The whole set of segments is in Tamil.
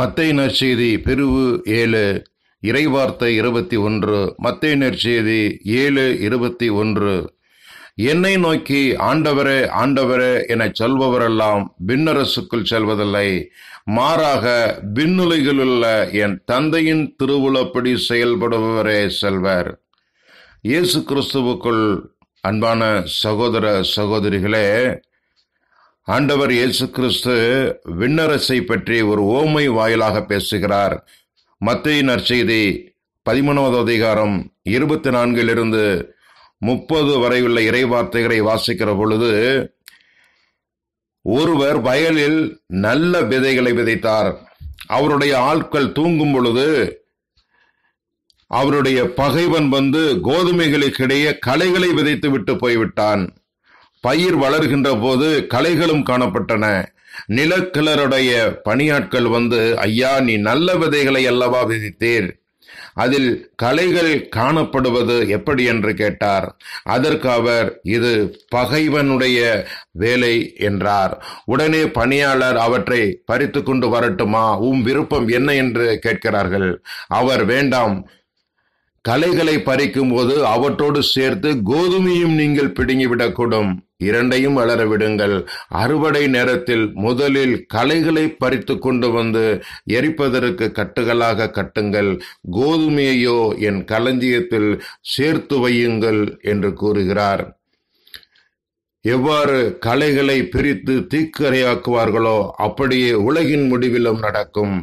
மத்தை நற்செய்தி பெருவு ஏழு இறைவார்த்தை இருபத்தி ஒன்று மத்தை நற்செய்தி ஏழு இருபத்தி ஒன்று என்னை நோக்கி ஆண்டவரே ஆண்டவரே என சொல்பவரெல்லாம் பின்னரசுக்குள் செல்வதில்லை மாறாக பின்னுலையிலுள்ள என் தந்தையின் திருவுளப்படி செயல்படுபவரே செல்வர் இயேசு கிறிஸ்துவுக்குள் அன்பான சகோதர சகோதரிகளே ஆண்டவர் இயேசு கிறிஸ்து விண்ணரசை பற்றி ஒரு ஓமை வாயிலாக பேசுகிறார் மத்திய நற்செய்தி பதிமூணாவது அதிகாரம் இருபத்தி நான்கிலிருந்து முப்பது வரையுள்ள இறைவார்த்தைகளை வாசிக்கிற பொழுது ஒருவர் வயலில் நல்ல விதைகளை விதைத்தார் அவருடைய ஆட்கள் தூங்கும் பொழுது அவருடைய பகைவன் வந்து கோதுமைகளுக்கிடையே களைகளை விதைத்து விட்டு போய்விட்டான் பயிர் வளர்கின்ற போது களைகளும் காணப்பட்டன நிலக்கிளருடைய பணியாட்கள் வந்து ஐயா நீ நல்ல விதைகளை அல்லவா விதித்தீர் அதில் கலைகள் காணப்படுவது எப்படி என்று கேட்டார் அதற்கு அவர் இது பகைவனுடைய வேலை என்றார் உடனே பணியாளர் அவற்றை பறித்து கொண்டு வரட்டுமா உம் விருப்பம் என்ன என்று கேட்கிறார்கள் அவர் வேண்டாம் கலைகளை பறிக்கும் போது அவற்றோடு சேர்த்து கோதுமையும் நீங்கள் பிடுங்கிவிடக்கூடும் இரண்டையும் வளர விடுங்கள் அறுவடை நேரத்தில் முதலில் களைகளை பறித்து கொண்டு வந்து எரிப்பதற்கு கட்டுகளாக கட்டுங்கள் கோதுமையையோ என் களஞ்சியத்தில் சேர்த்து வையுங்கள் என்று கூறுகிறார் எவ்வாறு கலைகளை பிரித்து தீக்கரையாக்குவார்களோ அப்படியே உலகின் முடிவிலும் நடக்கும்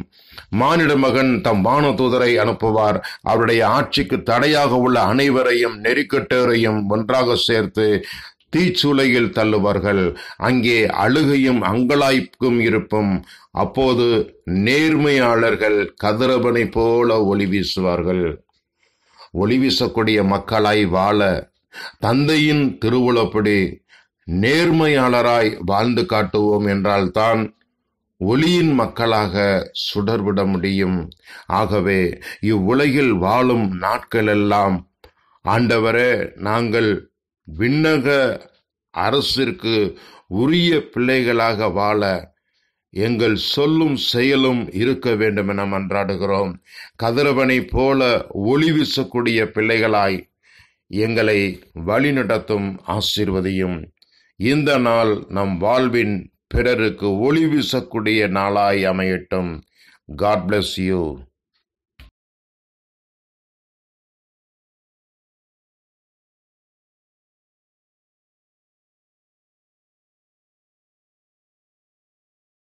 மானிட மகன் தம் வானதூதரை அனுப்புவார் அவருடைய ஆட்சிக்கு தடையாக உள்ள அனைவரையும் நெறிக்கட்டோரையும் ஒன்றாக சேர்த்து தீச்சுலையில் தள்ளுவார்கள் அங்கே அழுகையும் அங்கலாய்ப்பும் இருப்பும் அப்போது நேர்மையாளர்கள் கதிரவனை போல ஒளி வீசுவார்கள் ஒளி வீசக்கூடிய மக்களாய் வாழ தந்தையின் திருவுளப்படி நேர்மையாளராய் வாழ்ந்து காட்டுவோம் என்றால்தான் ஒளியின் மக்களாக சுடர்விட முடியும் ஆகவே இவ்வுலகில் வாழும் நாட்களெல்லாம் ஆண்டவரே நாங்கள் விண்ணக அரசிற்கு உரிய பிள்ளைகளாக வாழ எங்கள் சொல்லும் செயலும் இருக்க வேண்டும் என மன்றாடுகிறோம் கதிரவனை போல ஒளி வீசக்கூடிய பிள்ளைகளாய் எங்களை வழிநடத்தும் ஆசிர்வதியும் இந்த நாள் நம் வாழ்வின் பிறருக்கு ஒளி வீசக்கூடிய நாளாய் அமையட்டும் காட் பிளஸ் யூ